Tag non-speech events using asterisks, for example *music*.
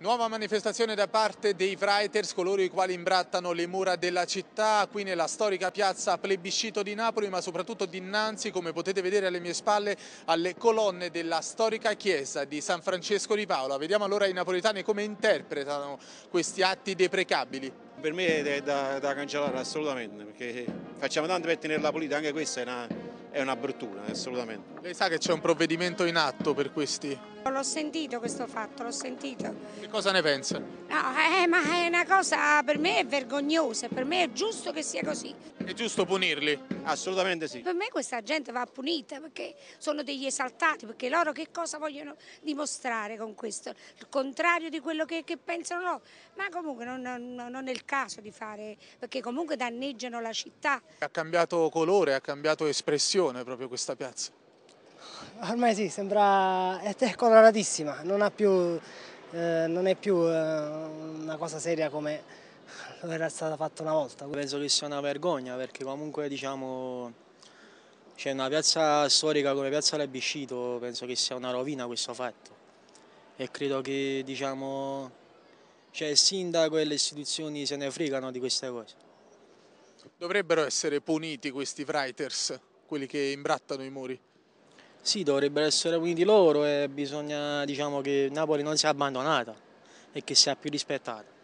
Nuova manifestazione da parte dei Freiters, coloro i quali imbrattano le mura della città, qui nella storica piazza Plebiscito di Napoli, ma soprattutto dinanzi, come potete vedere alle mie spalle, alle colonne della storica chiesa di San Francesco di Paola. Vediamo allora i napoletani come interpretano questi atti deprecabili. Per me è da, da cancellare assolutamente, perché facciamo tanto per tenerla pulita, anche questa è una, è una bruttura, assolutamente. Lei sa che c'è un provvedimento in atto per questi? L'ho sentito questo fatto, l'ho sentito. Che cosa ne pensa? No, eh, ma è una cosa per me è vergognosa, per me è giusto che sia così. È giusto punirli? Assolutamente sì. Per me questa gente va punita perché sono degli esaltati, perché loro che cosa vogliono dimostrare con questo? Il contrario di quello che, che pensano loro. Ma comunque non, non, non, è il caso di fare, perché comunque danneggiano la città. Ha cambiato colore, ha cambiato espressione proprio questa piazza ormai sì, sembra, è, è coloratissima, non, più, eh, non è più eh, una cosa seria come *laughs* era stata fatta una volta. Penso che sia una vergogna perché comunque diciamo, c'è una piazza storica come Piazza Lebiscito penso che sia una rovina questo fatto e credo che diciamo, cioè, il sindaco e le istituzioni se ne fregano di queste cose. Dovrebbero essere puniti questi writers, quelli che imbrattano i muri? Sì, dovrebbero essere uniti loro e bisogna diciamo, che Napoli non sia abbandonata e che sia più rispettata.